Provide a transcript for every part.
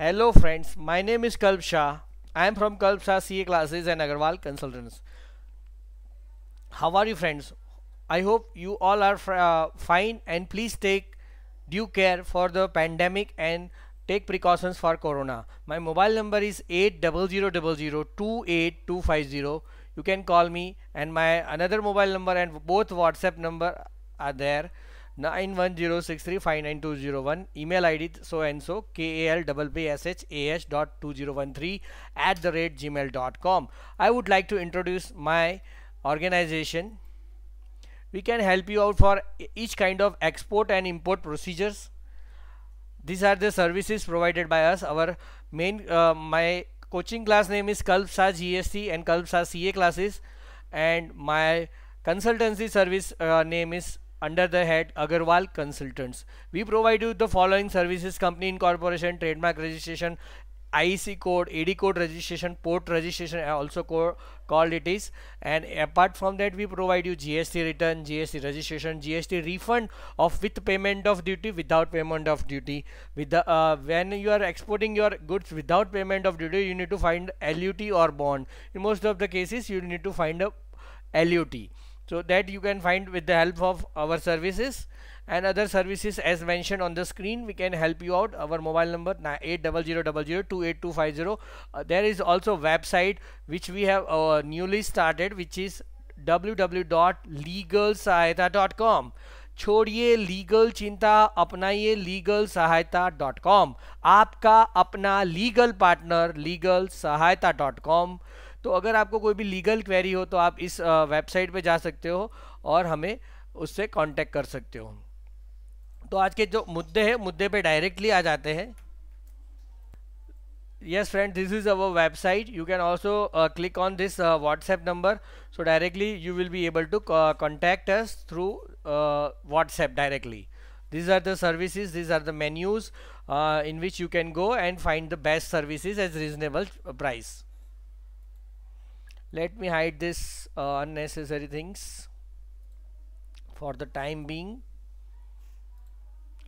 Hello friends, my name is Kalp Shah. I am from Kalp Shah CA classes and Agarwal Consultants. How are you friends? I hope you all are uh, fine and please take due care for the pandemic and take precautions for corona. My mobile number is 8000028250. You can call me and my another mobile number and both WhatsApp number are there. 9106359201 email id so and so kal double dot 2013 at the rate gmail dot com. i would like to introduce my organization we can help you out for each kind of export and import procedures these are the services provided by us our main uh, my coaching class name is kalpsa gst and kalpsa ca classes and my consultancy service uh, name is under the head Agarwal Consultants. We provide you the following services company incorporation, trademark registration, IEC code, AD code registration, port registration also co called it is and apart from that we provide you GST return, GST registration, GST refund of with payment of duty, without payment of duty. With the uh, When you are exporting your goods without payment of duty you need to find LUT or bond. In most of the cases you need to find a LUT so that you can find with the help of our services and other services as mentioned on the screen we can help you out our mobile number 80000285250 uh, there is also website which we have uh, newly started which is www.legalsahayata.com छोड़िए legal चिंता अपनाइए legal Sahayata dot com आपका अपना legal partner legal Sahayata dot com तो अगर आपको कोई भी लीगल क्वेरी हो तो आप इस वेबसाइट पे जा सकते हो और हमें उससे कांटेक्ट कर सकते हो तो आज के जो मुद्दे हैं मुद्दे पे डायरेक्टली आ जाते हैं yes friend this is our website you can also click on this WhatsApp number so directly you will be able to contact through WhatsApp directly these are the services this are the menus in which you can go and find the best services as reasonable price let me hide this uh, unnecessary things for the time being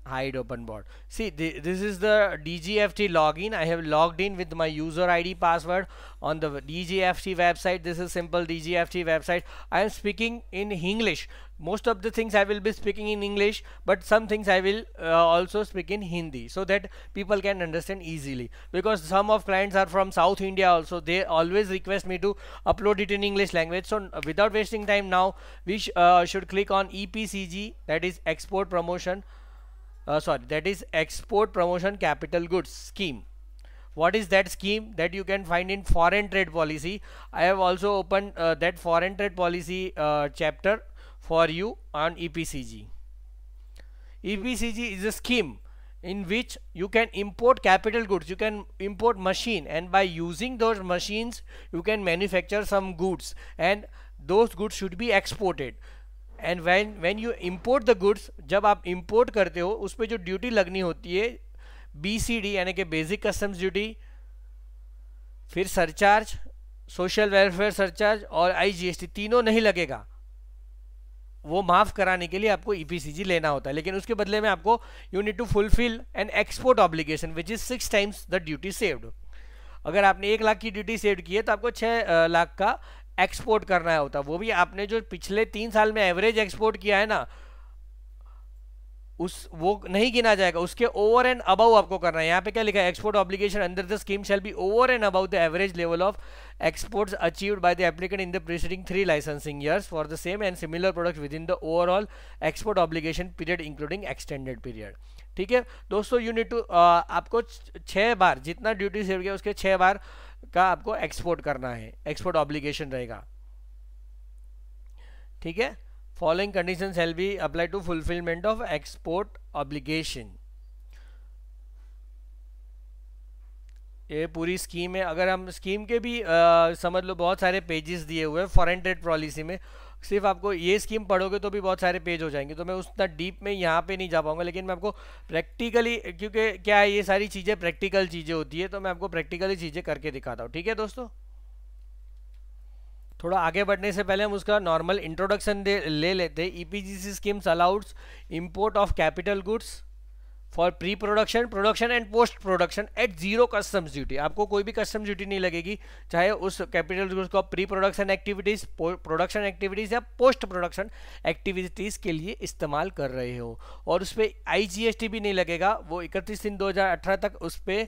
hide open board see th this is the dgft login i have logged in with my user id password on the dgft website this is simple dgft website i am speaking in english most of the things I will be speaking in English but some things I will uh, also speak in Hindi so that people can understand easily because some of clients are from South India also they always request me to upload it in English language so without wasting time now we sh uh, should click on EPCG that is export promotion uh, sorry that is export promotion capital goods scheme what is that scheme that you can find in foreign trade policy i have also opened uh, that foreign trade policy uh, chapter for you on EPCG. EPCG is a scheme in which you can import capital goods you can import machine and by using those machines you can manufacture some goods and those goods should be exported and when when you import the goods जब आप import करते हो उस पर जो duty लगनी होती है bcd सी डी यानी कि बेसिक कस्टम्स ड्यूटी फिर सरचार्ज सोशल वेलफेयर सरचार्ज और आई तीनों नहीं लगेगा वो माफ़ कराने के लिए आपको ई e लेना होता है लेकिन उसके बदले में आपको you need to fulfil an export obligation which is six times the duty saved अगर आपने एक लाख की ड्यूटी सेव की है तो आपको छः लाख का एक्सपोर्ट करना होता है वो भी आपने जो पिछले तीन साल में एवरेज एक्सपोर्ट किया है ना उस वो नहीं गिना जाएगा उसके ओवर एंड अबव आपको करना है यहाँ पे क्या लिखा है एक्सपोर्ट ऑब्लिगेशन अंदर the scheme shall be over and above the average level of exports achieved by the applicant in the preceding three licensing years for the same and similar products within the overall export obligation period including extended period ठीक है दोस्तों you need to आपको छः बार जितना duty save किया उसके छः बार का आपको एक्सपोर्ट करना है एक्सपोर्ट ऑब्लिगेशन रहेगा ठीक है following condition shall be apply to fulfilment of export obligation ये पूरी स्कीम है अगर हम स्कीम के भी आ, समझ लो बहुत सारे पेजेस दिए हुए हैं फॉरेन ट्रेड पॉलिसी में सिर्फ आपको ये स्कीम पढ़ोगे तो भी बहुत सारे पेज हो जाएंगे तो मैं उतना डीप में यहाँ पे नहीं जा पाऊँगा लेकिन मैं आपको प्रैक्टिकली क्योंकि क्या है ये सारी चीज़ें प्रैक्टिकल चीज़ें होती है तो मैं आपको प्रैक्टिकली चीज़ें करके दिखाता हूँ ठीक है दोस्तों थोड़ा आगे बढ़ने से पहले हम उसका नॉर्मल इंट्रोडक्शन ले लेते हैं E schemes allows import of capital goods for pre production production and post production at zero customs duty आपको कोई भी कस्टम्स ड्यूटी नहीं लगेगी चाहे उस कैपिटल गुड्स को pre production activities production activities या पोस्ट प्रोडक्शन एक्टिविटीज़ के लिए इस्तेमाल कर रहे हो और उस पर आई भी नहीं लगेगा वो इकतीस दिन 2018 तक उस पर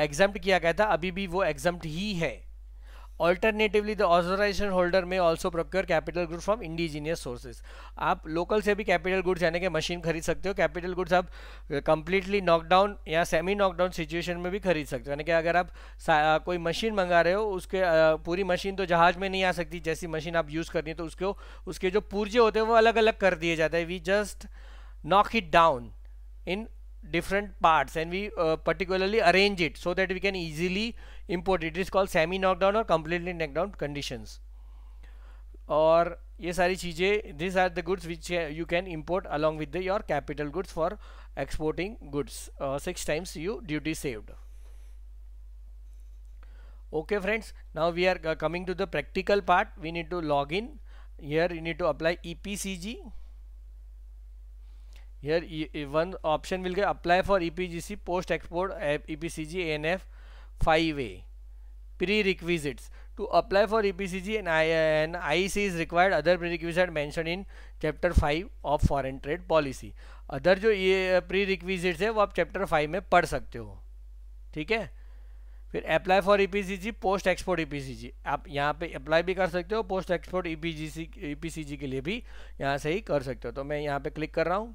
एग्जाम किया गया था अभी भी वो एग्जाम ही है alternatively the authorisation holder may also procure capital goods from indigenous sources आप लोकल से भी कैपिटल गुड्स यानी कि मशीन खरीद सकते हो कैपिटल गुड्स आप कंप्लीटली uh, नॉकडाउन या सेमी नॉकडाउन सिचुएशन में भी खरीद सकते हो यानी कि अगर आप आ, uh, कोई मशीन मंगा रहे हो उसके आ, uh, पूरी मशीन तो जहाज में नहीं आ सकती जैसी मशीन आप यूज़ करनी है तो उसको उसके जो पुर्जे होते हैं वो अलग अलग कर दिए जाते हैं we just knock it down in different parts and we uh, particularly arrange it so that we can easily import it is called semi knockdown or completely knockdown conditions Or these are the goods which the you can import along with along with your capital goods for exporting goods six times you okay friends now we are uh, coming to the practical part we need to log in here you need to apply EPCG here one option will get apply for EPGC post export uh, EPCG ANF 5A prerequisites to apply for EPCG and, I, and IEC is required other prerequisites mentioned in chapter 5 of foreign trade policy other जो ये prerequisites है वो आप chapter 5 में पढ़ सकते हो ठीक है फिर apply for E post export E आप यहाँ पे अप्लाई भी कर सकते हो पोस्ट एक्सपोर्ट ई पी के लिए भी यहाँ से ही कर सकते हो तो मैं यहाँ पे क्लिक कर रहा हूँ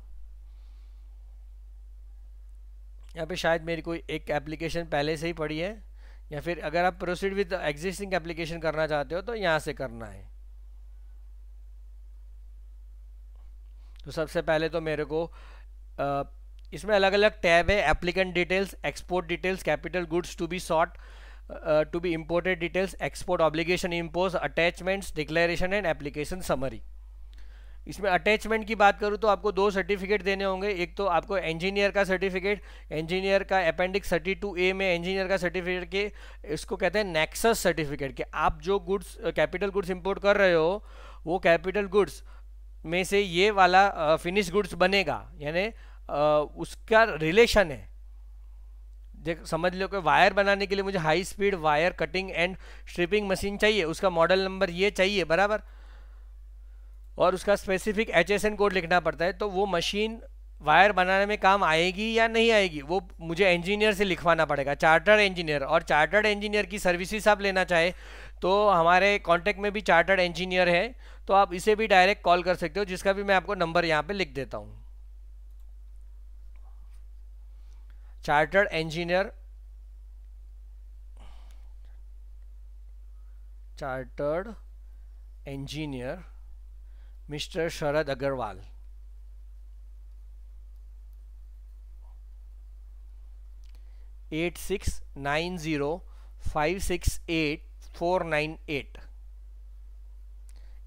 यहाँ पे शायद मेरी कोई एक एप्लीकेशन पहले से ही पड़ी है या फिर अगर आप प्रोसीड विद एग्जिस्टिंग एप्लीकेशन करना चाहते हो तो यहाँ से करना है तो सबसे पहले तो मेरे को आ, इसमें अलग अलग टैब है applicant details export details capital goods to be sought to be imported details export obligation impose attachments declaration and application summary इसमें अटैचमेंट की बात करूँ तो आपको दो सर्टिफिकेट देने होंगे एक तो आपको इंजीनियर का सर्टिफिकेट इंजीनियर का अपेंडिक्स 32 ए में इंजीनियर का सर्टिफिकेट के इसको कहते हैं नेक्सस सर्टिफिकेट के आप जो गुड्स कैपिटल गुड्स इंपोर्ट कर रहे हो वो कैपिटल गुड्स में से ये वाला फिनिश गुड्स बनेगा यानी उसका रिलेशन है देख समझ लो कि वायर बनाने के लिए मुझे high speed wire cutting and stripping machine चाहिए उसका मॉडल नंबर ये चाहिए बराबर और उसका specific H S N code लिखना पड़ता है तो वो मशीन वायर बनाने में काम आएगी या नहीं आएगी वो मुझे इंजीनियर से लिखवाना पड़ेगा चार्टर्ड इंजीनियर और चार्टर्ड इंजीनियर की सर्विसेज आप लेना चाहे तो हमारे कॉन्टेक्ट में भी चार्टर्ड इंजीनियर है तो आप इसे भी डायरेक्ट कॉल कर सकते हो जिसका भी मैं आपको नंबर यहाँ पे लिख देता हूँ chartered engineer chartered engineer mister Sharad Agarwal eight six nine zero five six eight four nine eight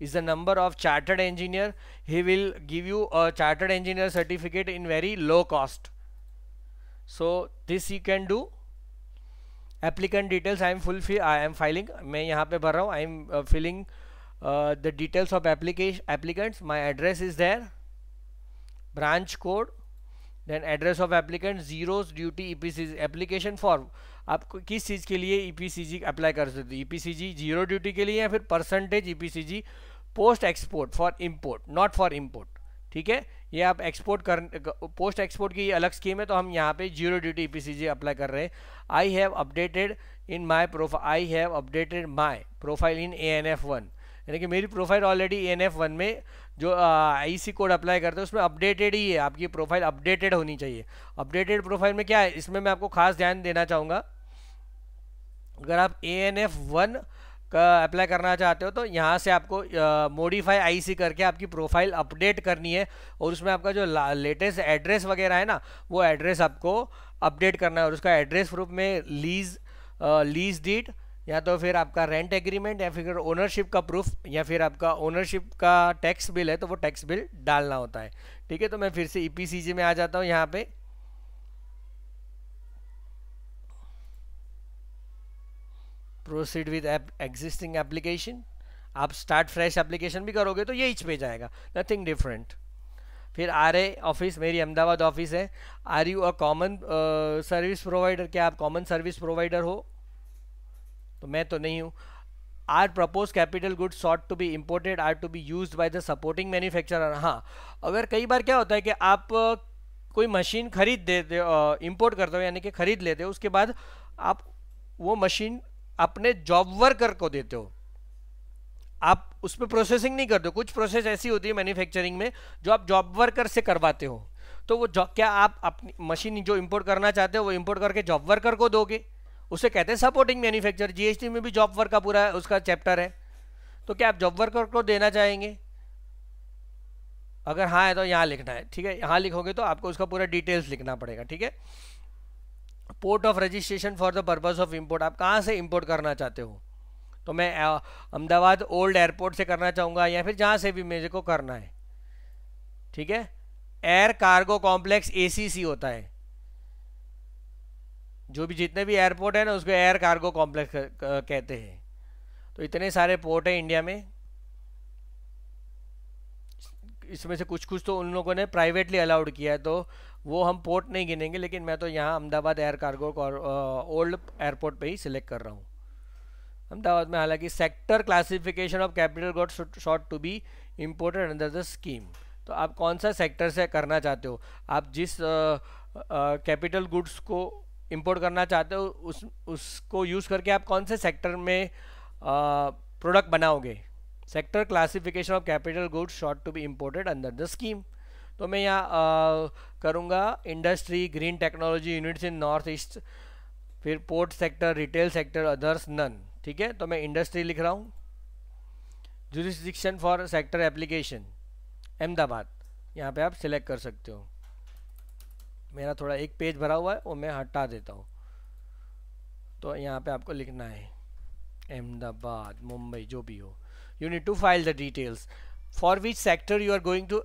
is the number of chartered engineer he will give you a chartered engineer certificate in very low cost so this you can do applicant details i am full i am filing main yahan pe bhar raha hu i am uh, filling uh, Uh, the details of application applicants my address is there branch code then address of applicant zeros duty E P C G आप किस चीज़ के लिए ई P C G apply कर सकते E P C G zero duty के लिए या फिर percentage E P C G post export for import not for import ठीक है ये आप एक्सपोर्ट कर पोस्ट एक्सपोर्ट की अलग स्कीम है तो हम यहाँ पे zero duty E P C G apply कर रहे हैं I have updated in my profile I have updated my profile in A N F one यानी कि मेरी profile already A F F one जो आई सी कोड अप्लाई करते हैं उसमें अपडेटेड ही है आपकी प्रोफाइल अपडेटेड होनी चाहिए अपडेटेड प्रोफाइल में क्या है इसमें मैं आपको खास ध्यान देना चाहूँगा अगर आप ए एन एफ वन का अप्लाई करना चाहते हो तो यहाँ से आपको मोडिफाई आई सी करके आपकी प्रोफाइल अपडेट करनी है और उसमें आपका जो लेटेस्ट एड्रेस वगैरह है ना वो एड्रेस आपको अपडेट करना है और उसका एड्रेस प्रूफ में लीज लीज डीट या तो फिर आपका रेंट एग्रीमेंट या फिर ओनरशिप का प्रूफ या फिर आपका ओनरशिप का टैक्स बिल है तो वो टैक्स बिल डालना होता है ठीक है तो मैं फिर से ई e में आ जाता हूँ यहाँ पे प्रोसीड विद एग्जिस्टिंग एप्लीकेशन आप स्टार्ट फ्रेश एप्लीकेशन भी करोगे तो ये इच पे जाएगा नथिंग डिफरेंट फिर आर ऑफिस मेरी अहमदाबाद ऑफिस है are you a common service provider क्या आप कॉमन सर्विस प्रोवाइडर हो तो मैं तो नहीं हूँ are propose capital good sought to be imported are to be use by the supporting manufacturer हाँ अगर कई बार क्या होता है कि आप कोई मशीन खरीद देते हो इम्पोर्ट करते हो यानी कि खरीद लेते हो उसके बाद आप वो मशीन अपने जॉब वर्कर को देते हो आप उसमें प्रोसेसिंग नहीं करते हो कुछ प्रोसेस ऐसी होती है मैन्युफैक्चरिंग में जो आप जॉब वर्कर से करवाते हो तो वो क्या आप अपनी मशीन जो इम्पोर्ट करना चाहते हो वो इम्पोर्ट करके जॉब वर्कर को दोगे उसे कहते हैं सपोर्टिंग मैन्युफैक्चर जीएसटी में भी जॉब वर्क का पूरा उसका चैप्टर है तो क्या आप जॉब वर्कर को देना चाहेंगे अगर हाँ है तो यहाँ लिखना है ठीक है यहाँ लिखोगे तो आपको उसका पूरा डिटेल्स लिखना पड़ेगा ठीक है port of registration for the purpose of import आप कहाँ से इम्पोर्ट करना चाहते हो तो मैं अहमदाबाद ओल्ड एयरपोर्ट से करना चाहूँगा या फिर जहाँ से भी मेरे को करना है ठीक है एयर कार्गो कॉम्प्लेक्स एसीसी होता है जो भी जितने भी एयरपोर्ट है ना उसको एयर कार्गो कॉम्प्लेक्स कहते हैं तो इतने सारे पोर्ट हैं इंडिया में इसमें से कुछ कुछ तो उन लोगों ने प्राइवेटली अलाउड किया है तो वो हम पोर्ट नहीं गिनेंगे लेकिन मैं तो यहाँ Ahmedabad air cargo old airport पे ही सिलेक्ट कर रहा हूँ अहमदाबाद में हालांकि sector classification of capital goods sought to be imported under the scheme तो आप कौन सा सेक्टर से करना चाहते हो आप जिस कैपिटल uh, गुड्स uh, को इंपोर्ट करना चाहते हो उस उसको यूज़ करके आप कौन से सेक्टर में प्रोडक्ट बनाओगे sector classification of capital goods short to be imported under the scheme तो मैं यहाँ करूँगा industry green technology units in north east फिर port sector retail sector others none ठीक है तो मैं इंडस्ट्री लिख रहा हूँ jurisdiction for sector application Ahmedabad यहाँ पे आप सिलेक्ट कर सकते हो मेरा थोड़ा एक पेज भरा हुआ है वो मैं हटा देता हूँ तो यहाँ पे आपको लिखना है अहमदाबाद मुंबई जो भी हो you need to file the details for which sector you are going to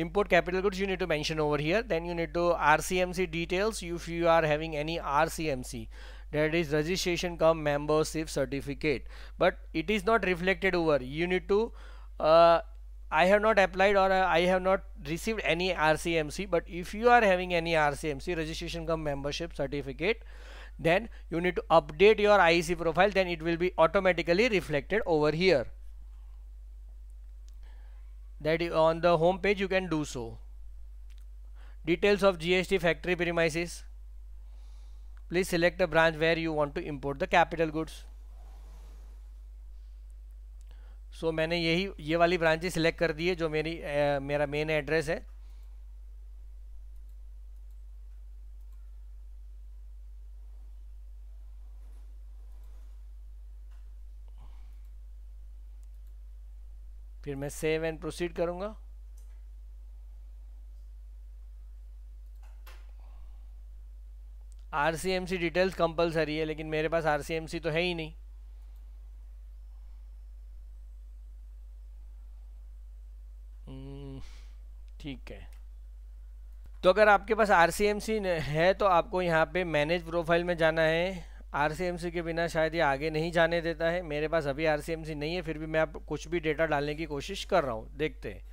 import capital goods you need to mention over here then you need to R C M C details if you are having any R C M C date is registration cum membership certificate but it is not reflected over you need to I have not applied or uh, I have not received any RCMC but if you are having any RCMC registration come membership certificate then you need to update your IEC profile then it will be automatically reflected over here that on the home page you can do so details of GST factory premises please select the branch where you want to import the capital goods so so, मैंने यही ये वाली branch ही select कर दी है जो मेरी ए, मेरा main address है फिर मैं सेव एंड प्रोसीड करूंगा R C M C details compulsory है लेकिन मेरे पास आर सी एम सी तो है ही नहीं ठीक है तो अगर आपके पास आर है तो आपको यहाँ पे मैनेज प्रोफाइल में जाना है आर के बिना शायद ये आगे नहीं जाने देता है मेरे पास अभी आर नहीं है फिर भी मैं आप कुछ भी डेटा डालने की कोशिश कर रहा हूँ देखते हैं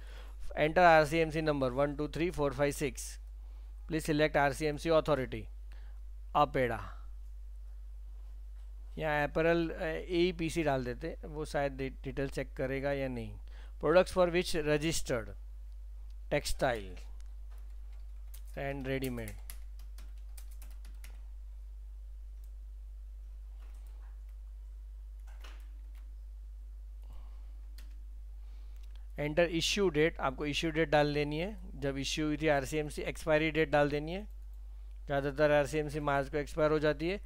enter R number one two three four five six please select R authority APEDA यहाँ एपरल ए पी सी डाल देते वो शायद डिटेल चेक करेगा या नहीं products for which registered textile and ready made enter issue date आपको issue date डाल देनी है जब इश्यू हुई थी सी एक्सपायरी डेट डाल देनी है ज़्यादातर सी मार्च को एक्सपायर हो जाती है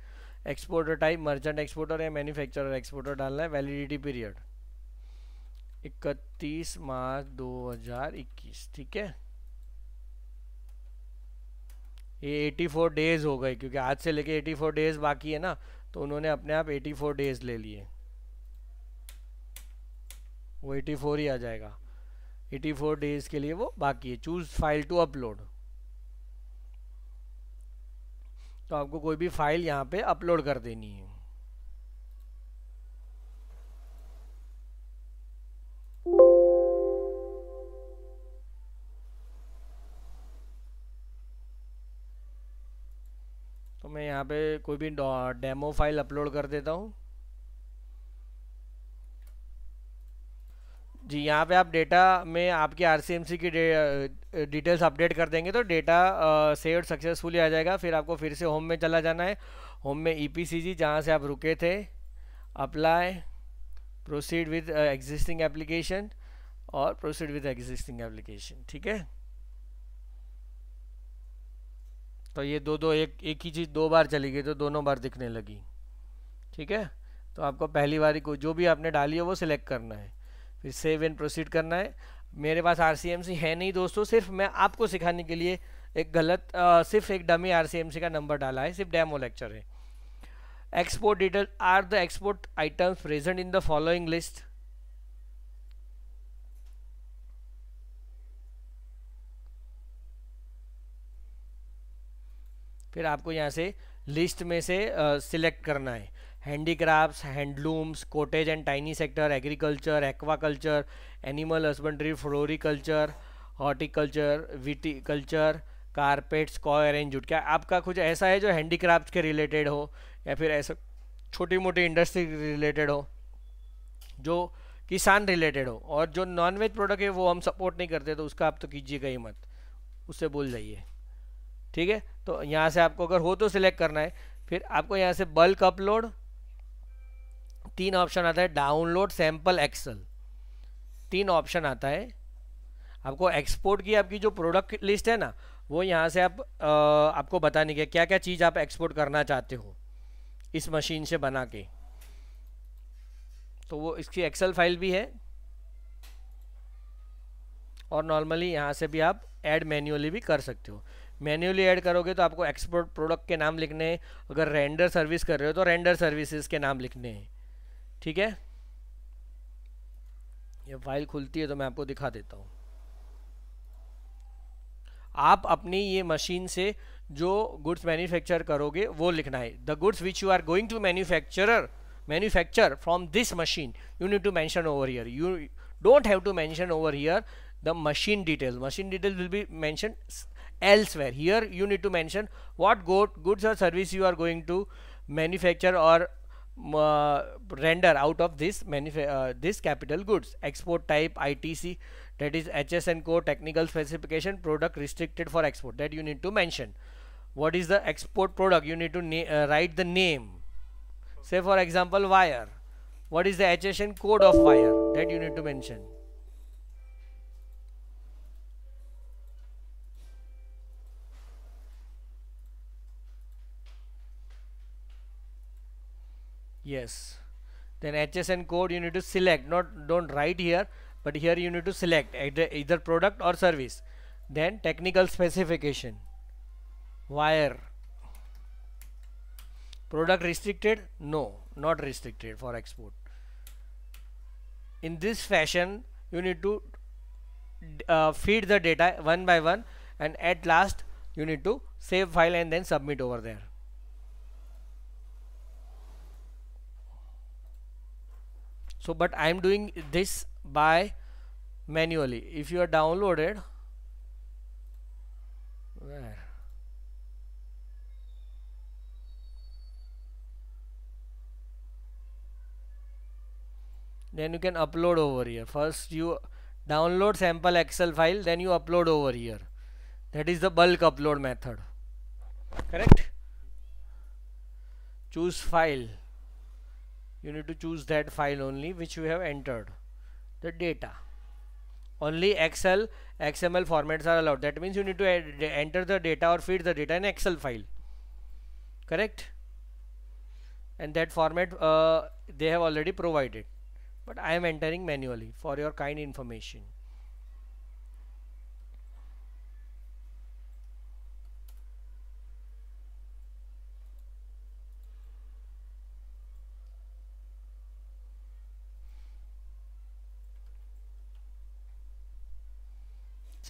एक्सपोर्टर टाइप मर्चेंट एक्सपोर्टर या मैन्युफैक्चरर एक्सपोर्टर डालना है वैलिडिटी पीरियड इकतीस मार्च 2021 ठीक है ये 84 डेज हो गए क्योंकि आज से लेके 84 डेज बाकी है ना तो उन्होंने अपने आप 84 डेज ले लिए वो 84 ही आ जाएगा 84 डेज के लिए वो बाकी है चूज फाइल टू अपलोड तो आपको कोई भी फाइल यहाँ पे अपलोड कर देनी है मैं यहाँ पे कोई भी डेमो फाइल अपलोड कर देता हूँ जी यहाँ पे आप डेटा में आपके आर की डिटेल्स अपडेट कर देंगे तो डेटा सेव सक्सेसफुली आ जाएगा फिर आपको फिर से होम में चला जाना है होम में ई पी सी जी जहाँ से आप रुके थे apply proceed with existing application और प्रोसीड विद एग्जिस्टिंग एप्लीकेशन ठीक है तो ये दो दो एक एक ही चीज़ दो बार चली गई तो दोनों बार दिखने लगी ठीक है तो आपको पहली बारी को जो भी आपने डाली है वो सिलेक्ट करना है फिर सेव एंड प्रोसीड करना है मेरे पास आर है नहीं दोस्तों सिर्फ मैं आपको सिखाने के लिए एक गलत आ, सिर्फ एक डमी आर का नंबर डाला है सिर्फ डैमो लेक्चर है export detail are the export items present in the following list फिर आपको यहाँ से लिस्ट में से सिलेक्ट करना है handicrafts handlooms cottage and tiny sector agriculture aquaculture animal husbandry floriculture horticulture viticulture carpets कॉ अरेंज जुट क्या आपका कुछ ऐसा है जो हैंडीक्राफ्ट के रिलेटेड हो या फिर ऐसा छोटी मोटी इंडस्ट्री रिलेटेड हो जो किसान रिलेटेड हो और जो नॉन वेज प्रोडक्ट है वो हम सपोर्ट नहीं करते तो उसका आप तो कीजिएगा ही मत उससे बोल जाइए ठीक है तो यहाँ से आपको अगर हो तो सिलेक्ट करना है फिर आपको यहाँ से बल्क अपलोड तीन ऑप्शन आता है डाउनलोड सैम्पल एक्सल तीन ऑप्शन आता है आपको एक्सपोर्ट की आपकी जो प्रोडक्ट लिस्ट है ना वो यहाँ से आप आ, आपको बताने के क्या क्या चीज़ आप एक्सपोर्ट करना चाहते हो इस मशीन से बना के तो वो इसकी एक्सेल फाइल भी है और नॉर्मली यहाँ से भी आप ऐड मैन्युअली भी कर सकते हो मैन्युअली ऐड करोगे तो आपको एक्सपोर्ट प्रोडक्ट के नाम लिखने हैं अगर रेंडर सर्विस कर रहे हो तो रेंडर सर्विसेज के नाम लिखने हैं ठीक है ये फाइल खुलती है तो मैं आपको दिखा देता हूँ आप अपनी ये मशीन से जो गुड्स मैन्युफैक्चर करोगे वो लिखना है the goods which you are going to manufacturer manufacture from this machine you need to mention over here you don't have to mention over here the machine details machine details will be mention elsewhere here you need to mention what goods or service you are going to manufacture or uh, render out of this uh, this capital goods export type ITC that is HSN code technical specification product restricted for export that you need to mention what is the export product you need to uh, write the name say for example wire what is the HSN code of wire that you need to mention yes then HSN code you need to select not don't write here but here you need to select either, product or service then technical specification wire product restricted no not restricted for export in this fashion you need to uh, feed the data one by one and at last you need to save file and then submit over there so but I am doing this by manually if you are downloaded where then you can upload over here first you download sample excel file then you upload over here that is the bulk upload method correct choose file you need to choose that file only which you have entered the data only excel xml formats are allowed that means you need to enter the data or feed the data in excel file correct and that format uh, they have already provided but i am entering manually for your kind information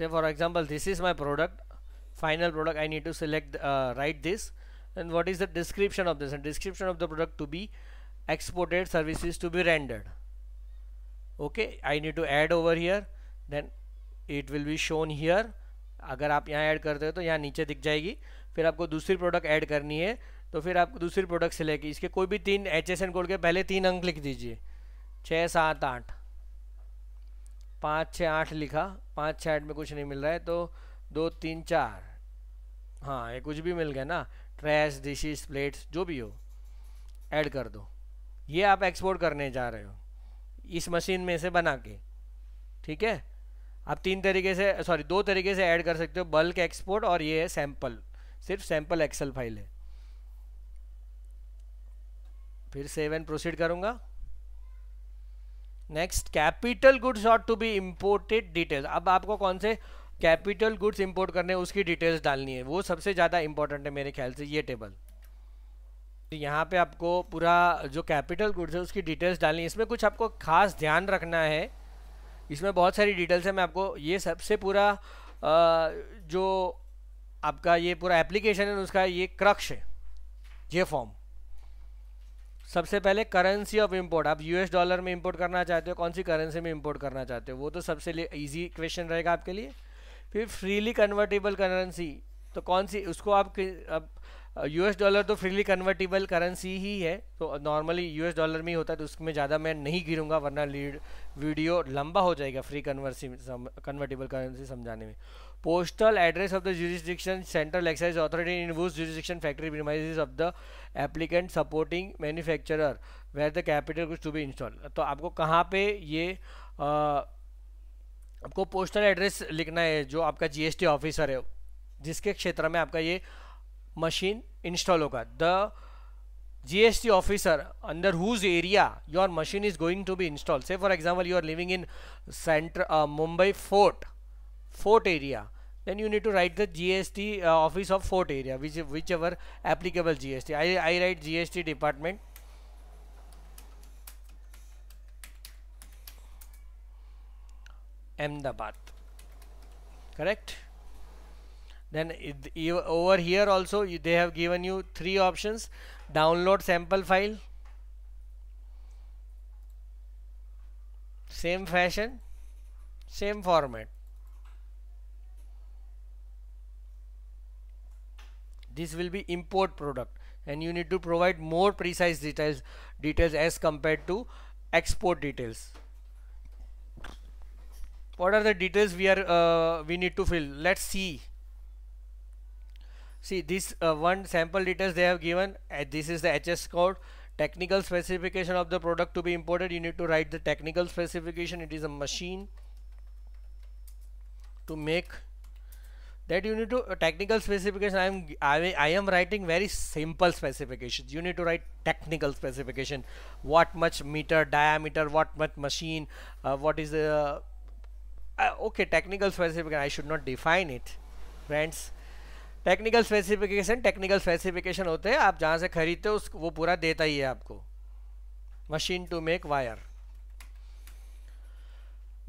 say for example this is my product final product I need to select uh, write this and what is the description of this and description of the product to be exported services to be rendered okay I need to add over here then it will be shown here अगर आप यहाँ add करते हो तो यहाँ नीचे दिख जाएगी फिर आपको दूसरी प्रोडक्ट ऐड करनी है तो फिर आपको दूसरी प्रोडक्ट सिलेक्ट इसके कोई भी तीन एच एस एन कोड के पहले तीन अंक लिख दीजिए छः सात आठ पाँच छः आठ लिखा पाँच छः आठ में कुछ नहीं मिल रहा है तो दो तीन चार हाँ ये कुछ भी मिल गया ना ट्रैश डिशेस प्लेट्स जो भी हो ऐड कर दो ये आप एक्सपोर्ट करने जा रहे हो इस मशीन में से बना के ठीक है आप तीन तरीके से सॉरी दो तरीके से ऐड कर सकते हो बल्क एक्सपोर्ट और ये है सैंपल सिर्फ सैंपल एक्सेल फाइल है फिर सेवन प्रोसीड करूँगा next capital goods sought to be imported details अब आपको कौन से कैपिटल गुड्स इम्पोर्ट करने उसकी डिटेल्स डालनी है वो सबसे ज़्यादा इंपॉर्टेंट है मेरे ख्याल से ये टेबल तो यहाँ पे आपको पूरा जो कैपिटल गुड्स है उसकी डिटेल्स डालनी है इसमें कुछ आपको खास ध्यान रखना है इसमें बहुत सारी डिटेल्स है मैं आपको ये सबसे पूरा जो आपका ये पूरा एप्लीकेशन है उसका ये क्रक्ष है ये फॉर्म सबसे पहले करेंसी ऑफ इम्पोर्ट आप यूएस डॉलर में इम्पोर्ट करना चाहते हो कौन सी करेंसी में इम्पोर्ट करना चाहते हो वो तो सबसे ईजी क्वेश्चन रहेगा आपके लिए फिर फ्रीली कन्वर्टेबल करेंसी तो कौन सी उसको आप अब यूएस डॉलर तो फ्रीली कन्वर्टेबल करेंसी ही है तो नॉर्मली यूएस डॉलर में ही होता है तो उसमें ज़्यादा मैं नहीं गिरूंगा वरना वीडियो लंबा हो जाएगा फ्री कन्वर्सी कन्वर्टेबल करेंसी समझाने में postal address of the jurisdiction central excise authority in whose jurisdiction factory premises of the applicant supporting manufacturer where the capital goods to be installed तो आपको कहाँ पे ये आ, आपको पोस्टल एड्रेस लिखना है जो आपका जीएसटी ऑफिसर है जिसके क्षेत्र में आपका ये मशीन इंस्टॉल होगा the GST officer under whose area your machine is going to be installed. Say for example you are living in center, uh, Mumbai fort fort area then you need to write the GST uh, office of fort area which whichever applicable GST I, I write GST department Ahmedabad correct then over here also you, they have given you three options download sample file same fashion same format this will be import product and you need to provide more precise details details as compared to export details what are the details we are uh, we need to fill let's see see this uh, one sample details they have given uh, this is the HS code technical specification of the product to be imported you need to write the technical specification it is a machine to make that you need to uh, technical specification i am I, I am writing very simple specifications you need to write technical specification what much meter diameter what much machine uh, what is the uh, okay technical specification i should not define it friends technical specification technical specification होते हैं आप जहाँ से खरीदते हो उस वो पूरा देता ही है आपको machine to make wire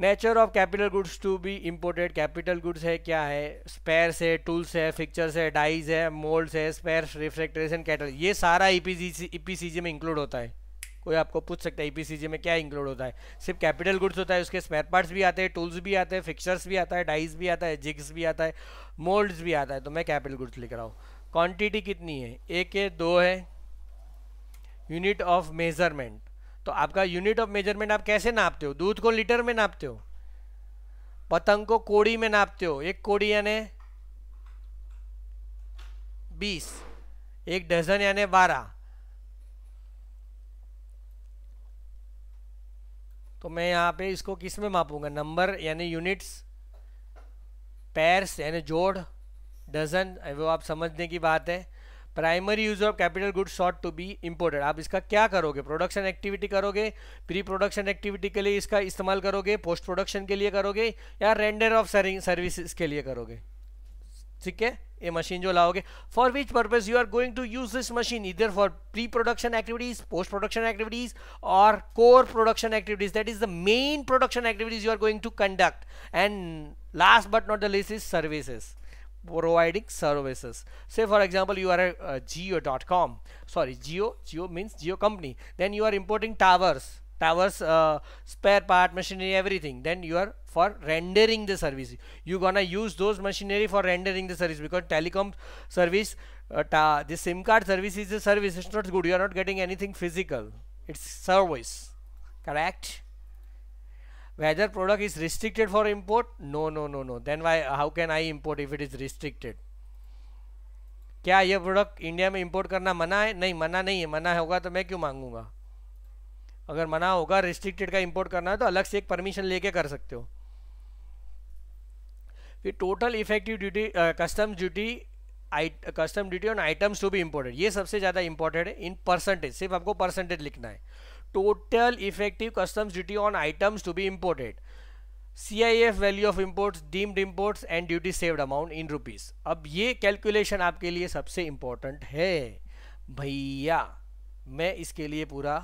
nature of capital goods to be imported capital goods है क्या है स्पेयर्स है टूल्स है फिक्चर्स है डाइज है मोल्ड्स है स्पेयर्स रिफ्रेक्ट्रेशन कैटल ये सारा ई e e में इंक्लूड होता है कोई आपको पूछ सकता है ई e में क्या इंक्लूड होता है सिर्फ कैपिटल गुड्स होता है उसके स्पेयर पार्ट्स भी आते हैं टूल्स भी आते हैं फिक्चर्स भी आता है डाइज भी आता है जिग्स भी आता है मोल्ड्स भी आता है तो मैं कैपिटल गुड्स लिख रहा हूँ क्वान्टिटी कितनी है एक है दो है यूनिट ऑफ मेजरमेंट तो आपका यूनिट ऑफ मेजरमेंट आप कैसे नापते हो दूध को लीटर में नापते हो पतंग को कोड़ी में नापते हो एक कोड़ी यानी बीस एक डजन यानी बारह तो मैं यहां पे इसको किस में मापूंगा नंबर यानी यूनिट्स पैर्स यानी जोड़ डजन वो आप समझने की बात है primary use of capital goods short to be imported आप इसका क्या करोगे प्रोडक्शन एक्टिविटी करोगे प्री प्रोडक्शन एक्टिविटी के लिए इसका इस्तेमाल करोगे पोस्ट प्रोडक्शन के लिए करोगे या रेंडर ऑफ सर्विसेज के लिए करोगे ठीक है ये मशीन जो लाओगे for which purpose you are going to use this machine इधर for pre production activities post production activities और core production activities that is the main production activities you are going to conduct and last but not the least is services providing services say for example you are a, a uh, geo.com sorry geo geo means geo company then you are importing towers towers uh, spare part machinery everything then you are for rendering the service you gonna use those machinery for rendering the service because telecom service uh, the sim card service is a service it's not good you are not getting anything physical it's service correct whether product is restricted for import no no no no then why how can i import if it is restricted क्या यह product India में import करना मना है नहीं मना नहीं है मना होगा तो मैं क्यों मांगूंगा अगर मना होगा रिस्ट्रिक्टेड का इंपोर्ट करना है तो अलग से एक परमिशन लेके कर सकते हो फिर total effective duty custom duty custom duty on items to be imported ये सबसे ज़्यादा इंपॉर्टेंट है इन परसेंटेज सिर्फ आपको परसेंटेज लिखना है total effective customs duty on items to be imported CIF value of imports deemed imports and duty saved amount in rupees अब ये कैलकुलेशन आपके लिए सबसे इम्पोर्टेंट है भैया मैं इसके लिए पूरा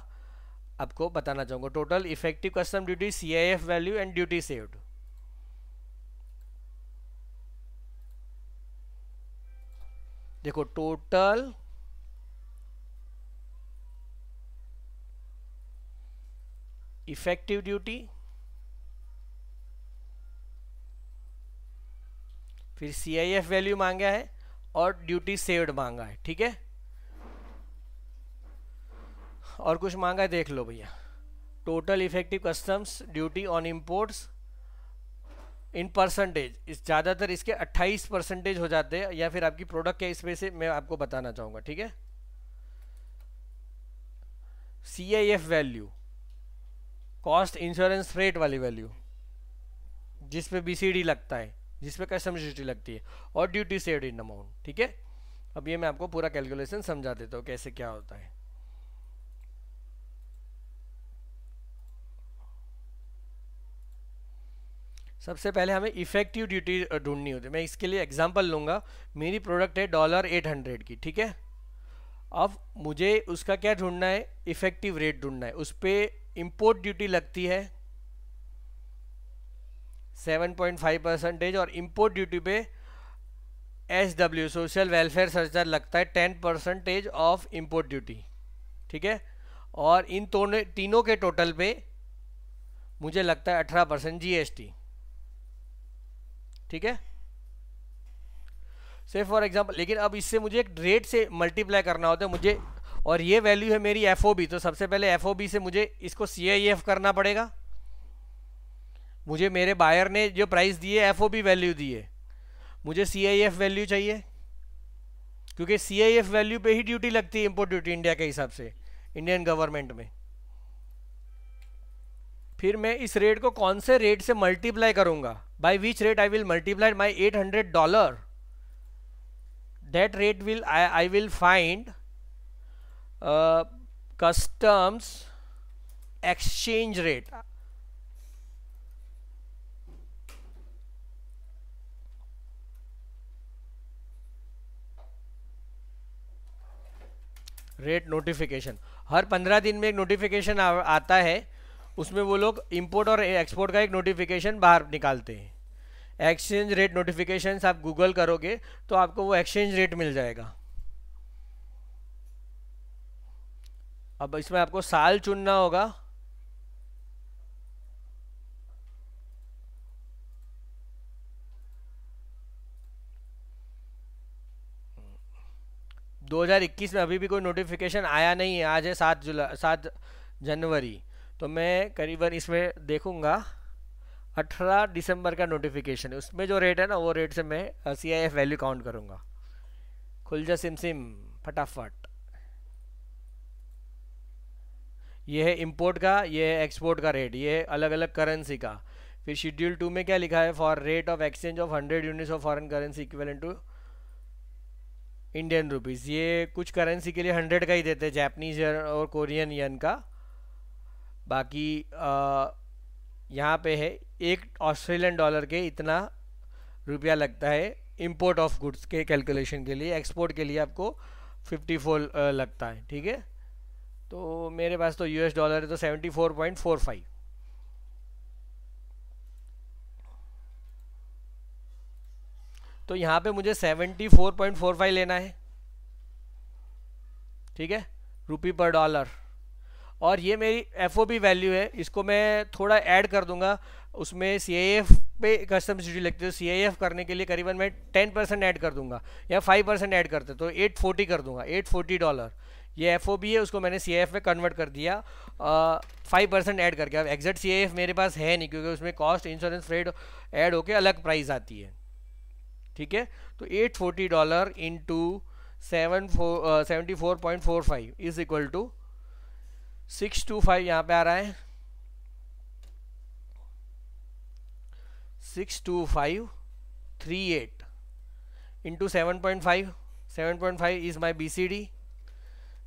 आपको बताना चाहूंगा total effective custom duty C I F value and duty saved देखो टोटल effective duty फिर सी आई एफ वैल्यू मांगा है और ड्यूटी सेव्ड मांगा है ठीक है और कुछ मांगा है देख लो भैया total effective customs duty on imports in percentage इस ज़्यादातर इसके 28 परसेंटेज हो जाते हैं या फिर आपकी प्रोडक्ट क्या इसमें से मैं आपको बताना चाहूँगा ठीक है C I F value cost insurance rate वाली वैल्यू जिस पे बीसीडी लगता है जिस पे कस्टम ड्यूटी लगती है और ड्यूटी सेव्ड इन अमाउंट ठीक है अब ये मैं आपको पूरा कैलकुलेशन समझा देता हूँ कैसे क्या होता है सबसे पहले हमें इफेक्टिव ड्यूटी ढूंढनी होती है मैं इसके लिए एग्जांपल लूंगा मेरी प्रोडक्ट है डॉलर एट हंड्रेड की ठीक है अब मुझे उसका क्या ढूंढना है इफेक्टिव रेट ढूंढना है उस पर इंपोर्ट ड्यूटी लगती है 7.5 परसेंटेज और इंपोर्ट ड्यूटी पे S W social welfare surcharge लगता है 10 परसेंटेज ऑफ इंपोर्ट ड्यूटी ठीक है और इन तोने तीनों के टोटल पे मुझे लगता है 18 परसेंट जी ठीक है से फॉर एग्जांपल लेकिन अब इससे मुझे एक रेट से मल्टीप्लाई करना होता है मुझे और ये वैल्यू है मेरी एफ तो सबसे पहले एफ से मुझे इसको सी करना पड़ेगा मुझे मेरे बायर ने जो प्राइस दिए एफ वैल्यू दिए मुझे सी वैल्यू चाहिए क्योंकि सी वैल्यू पे ही ड्यूटी लगती है इम्पोर्ट ड्यूटी इंडिया के हिसाब से इंडियन गवर्नमेंट में फिर मैं इस रेट को कौन से रेट से मल्टीप्लाई करूंगा by which rate I will multiply my 800 dollar that rate will I will find customs uh, customs exchange rate rate notification हर पंद्रह दिन में एक नोटिफिकेशन आता है उसमें वो लोग इंपोर्ट और एक्सपोर्ट का एक नोटिफिकेशन बाहर निकालते हैं एक्सचेंज रेट नोटिफिकेशन आप गूगल करोगे तो आपको वो एक्सचेंज रेट मिल जाएगा अब इसमें आपको साल चुनना होगा दो हजार इक्कीस में अभी भी कोई नोटिफिकेशन आया नहीं है आज है सात जुलाई सात जनवरी तो मैं करीबन इसमें देखूंगा अठारह दिसंबर का नोटिफिकेशन है उसमें जो रेट है ना वो रेट से मैं C I F value count करूँगा खुल जा सिम सिम फटाफट ये है इम्पोर्ट का ये है एक्सपोर्ट का रेट ये है अलग अलग करेंसी का फिर शेड्यूल टू में क्या लिखा है for rate of exchange of hundred units of foreign currency equivalent to Indian rupees ये कुछ करेंसी के लिए हंड्रेड का ही देते हैं जैपनीज और कोरियन यन का बाकी यहाँ पे है एक ऑस्ट्रेलियन डॉलर के इतना रुपया लगता है इम्पोर्ट ऑफ गुड्स के कैलकुलेशन के लिए एक्सपोर्ट के लिए आपको फिफ्टी फोर लगता है ठीक है तो मेरे पास तो यूएस डॉलर है तो seventy four point four five तो यहाँ पे मुझे seventy four point four five लेना है ठीक है रुपी पर डॉलर और ये मेरी एफ वैल्यू है इसको मैं थोड़ा ऐड कर दूंगा उसमें सी पे कस्टम्स ड्यूटी लगती है सी तो करने के लिए करीबन मैं टेन परसेंट ऐड कर दूंगा या फाइव परसेंट ऐड करते तो एट फोर्टी कर दूंगा एट फोर्टी डॉलर ये एफ है उसको मैंने सी में कन्वर्ट कर दिया फाइव परसेंट ऐड करके अब एग्जैक्ट सी मेरे पास है नहीं क्योंकि उसमें कॉस्ट इंश्योरेंस रेट ऐड होके अलग प्राइस आती है ठीक है तो eight forty dollar into seven four seventy four point four five is equal to six two five यहाँ पे आ रहा है six two five three eight into seven point five seven point five is my B C D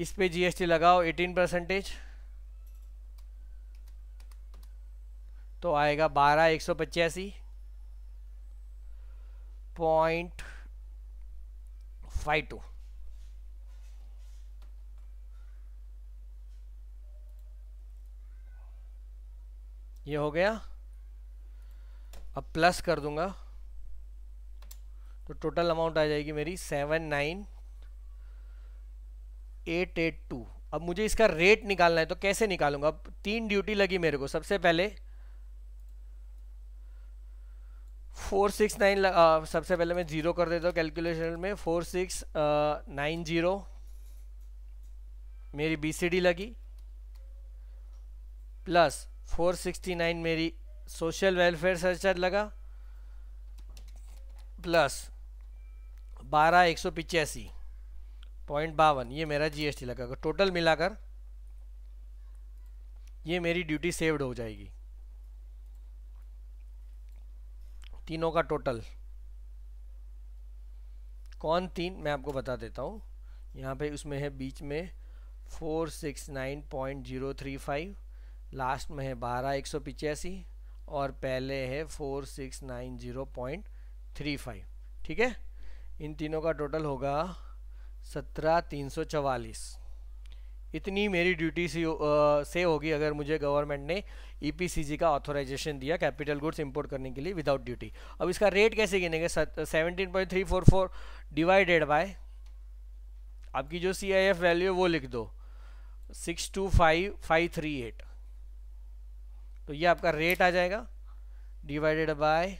इस पे GST लगाओ 18 percentage तो आएगा बारह एक सौ पचासी पॉइंट फाइव टू ये हो गया अब प्लस कर दूंगा तो टोटल अमाउंट आ जाएगी मेरी seven nine eight eight two अब मुझे इसका रेट निकालना है तो कैसे निकालूंगा अब तीन ड्यूटी लगी मेरे को सबसे पहले फोर सिक्स नाइन सबसे पहले मैं ज़ीरो कर देता हूँ कैलकुलेशन में फोर सिक्स नाइन ज़ीरो मेरी बीसीडी लगी प्लस फोर सिक्सटी नाइन मेरी सोशल वेलफेयर सर्चर लगा प्लस बारह एक सौ पिचासी पॉइंट बावन ये मेरा जीएसटी लगेगा टोटल मिलाकर ये मेरी ड्यूटी सेव्ड हो जाएगी तीनों का टोटल कौन तीन मैं आपको बता देता हूँ यहाँ पे उसमें है बीच में four six nine point zero three five last में है बारह एक सौ पिचासी और पहले है four six nine zero point three five ठीक है इन तीनों का टोटल होगा सत्रह तीन सौ चवालीस इतनी मेरी ड्यूटी से से होगी अगर मुझे गवर्नमेंट ने ईपीसीजी e का ऑथोराइजेशन दिया कैपिटल गुड्स इंपोर्ट करने के लिए विदाउट ड्यूटी अब इसका रेट कैसे गिनेंगे seventeen point three four four divided by आपकी जो सी आई एफ वैल्यू है वो लिख दो six two five five three eight तो ये आपका रेट आ जाएगा डिवाइडेड बाय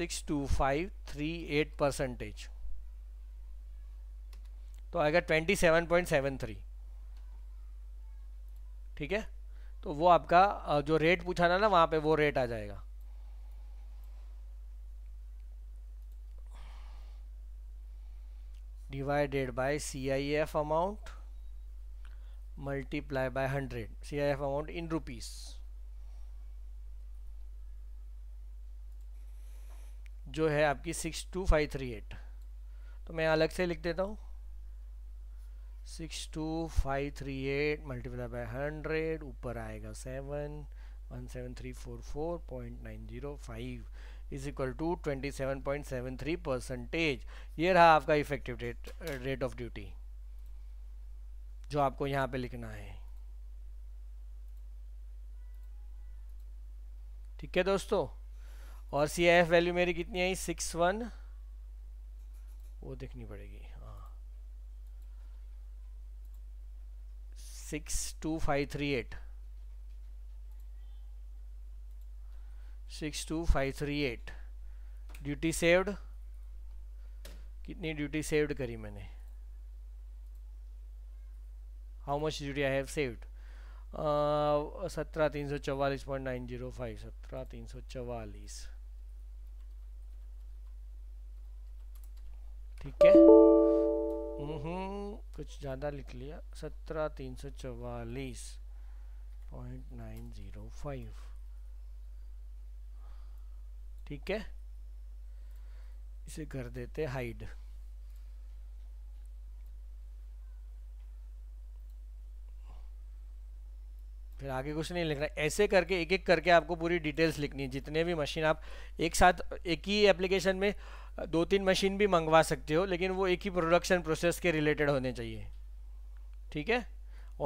एट परसेंटेज तो आएगा 27.73 ठीक है तो वो आपका जो रेट पूछा था ना वहां पे वो रेट आ जाएगा divided by C I F amount multiply by hundred C I F amount in rupees जो है आपकी six two five three eight तो मैं अलग से लिख देता हूँ six two five three eight multiply by hundred ऊपर आएगा seven one seven three four four point nine zero five is equal to twenty seven point seven three percentage ये रहा आपका effective rate rate of duty जो आपको यहाँ पे लिखना है ठीक है दोस्तों और सी आई एफ वैल्यू मेरी कितनी आई सिक्स वन वो देखनी पड़ेगी हाँ six two five three eight six two five three eight duty saved कितनी ड्यूटी सेव्ड करी मैंने how much duty I have saved सत्रह तीन सौ चवालीस पॉइंट नाइन जीरो फाइव सत्रह तीन सौ चवालीस ठीक है कुछ ज़्यादा लिख लिया सत्रह तीन सौ चवालीस पॉइंट नाइन ज़ीरो फाइव ठीक है इसे कर देते हाइड फिर आगे कुछ नहीं लिखना ऐसे करके एक एक करके आपको पूरी डिटेल्स लिखनी है जितने भी मशीन आप एक साथ एक ही एप्लीकेशन में दो तीन मशीन भी मंगवा सकते हो लेकिन वो एक ही प्रोडक्शन प्रोसेस के रिलेटेड होने चाहिए ठीक है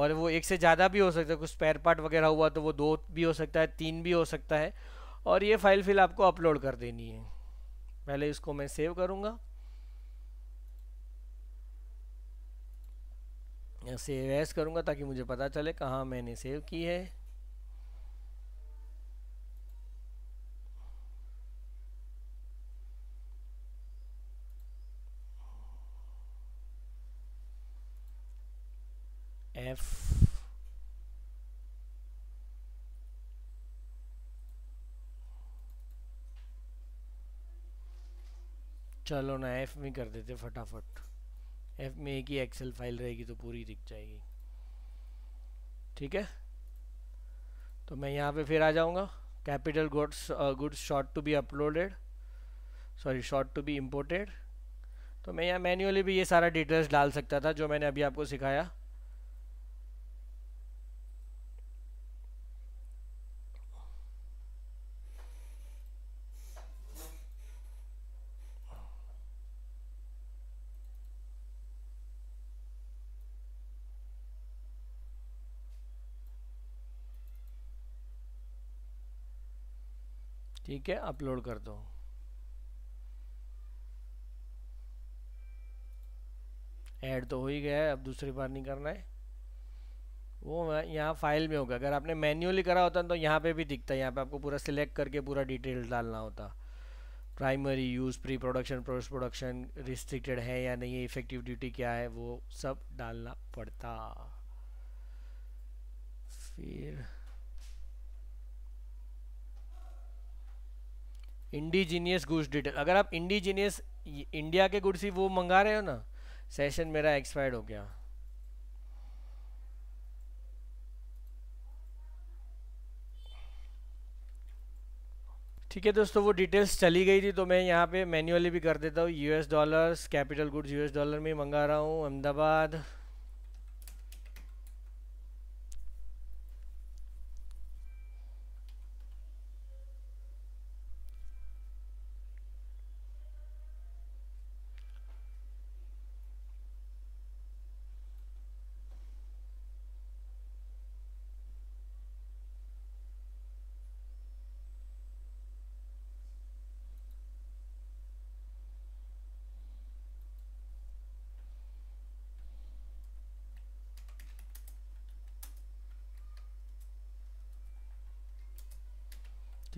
और वो एक से ज़्यादा भी हो सकता है कुछ स्पेयर पार्ट वगैरह हुआ तो वो दो भी हो सकता है तीन भी हो सकता है और ये फाइल फिल आपको अपलोड कर देनी है पहले इसको मैं सेव करूँगा सेव एस करूँगा ताकि मुझे पता चले कहाँ मैंने सेव की है एफ चलो ना एफ में कर देते फटाफट एफ में एक ही एक्सेल फाइल रहेगी तो पूरी दिख जाएगी ठीक है तो मैं यहाँ पे फिर आ जाऊँगा capital goods goods short to be uploaded sorry short to be imported तो मैं यहाँ मैन्युअली भी ये सारा डिटेल्स डाल सकता था जो मैंने अभी आपको सिखाया ठीक है अपलोड कर दो ऐड तो हो ही गया है अब दूसरी बार नहीं करना है वो यहाँ फाइल में होगा अगर आपने मैन्युअली करा होता तो यहाँ पे भी दिखता है यहाँ पे आपको पूरा सिलेक्ट करके पूरा डिटेल डालना होता primary use pre production post production restricted है या नहीं है इफेक्टिव ड्यूटी क्या है वो सब डालना पड़ता फिर इंडिजीनियस गुड्स डिटेल अगर आप इंडिजीनियस इंडिया के गुड्स ही वो मंगा रहे हो ना सेशन मेरा एक्सपायर्ड हो गया ठीक है दोस्तों वो डिटेल्स चली गई थी तो मैं यहाँ पे मैन्युअली भी कर देता हूँ US dollars capital goods US dollar में मंगा रहा हूँ अहमदाबाद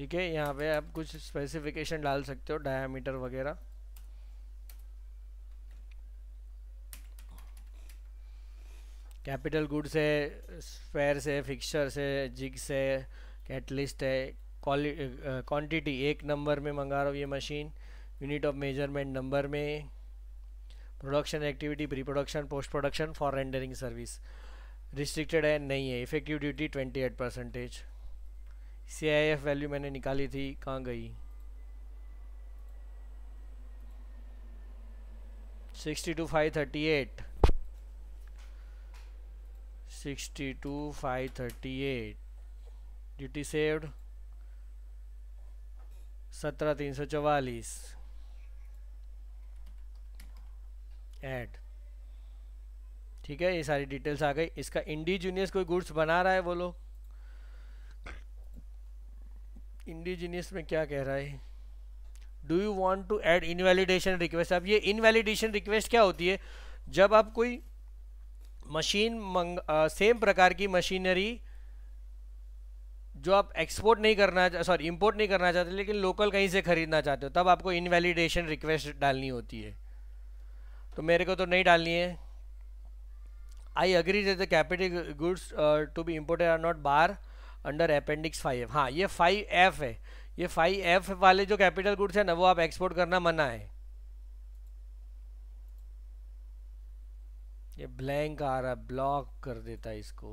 ठीक है यहाँ पे आप कुछ स्पेसिफिकेशन डाल सकते हो डायमीटर वगैरह कैपिटल गुड्स है स्पेयर से फिक्सर है जिग्स है कैटलिस्ट है क्वांटिटी uh, एक नंबर में मंगा रहा हूँ ये machine unit of measurement number में production activity pre production post production for rendering service restricted है नहीं है effective duty twenty eight percentage C I F value मैंने निकाली थी कहाँ गई sixty two five thirty eight sixty two five thirty eight duty saved सत्रह तीन सौ चवालीस एड ठीक है ये सारी डिटेल्स आ गई इसका इंडिजीनियस कोई गुड्स बना रहा है वो लोग इंडिजीनियस में क्या कह रहा है do you want to add invalidation request अब ये इनवैलिडेशन रिक्वेस्ट क्या होती है जब आप कोई मशीन मंग सेम प्रकार की मशीनरी जो आप एक्सपोर्ट नहीं करना सॉरी इंपोर्ट नहीं करना चाहते लेकिन लोकल कहीं से ख़रीदना चाहते हो तब आपको इनवैलिडेशन रिक्वेस्ट डालनी होती है तो मेरे को तो नहीं डालनी है I agree that the capital goods to be imported are not barred under appendix five हाँ ये फाइव एफ है ये फाइव एफ वाले जो कैपिटल गुड्स है ना वो आप एक्सपोर्ट करना मना है ये ब्लैंक आ रहा ब्लॉक कर देता इसको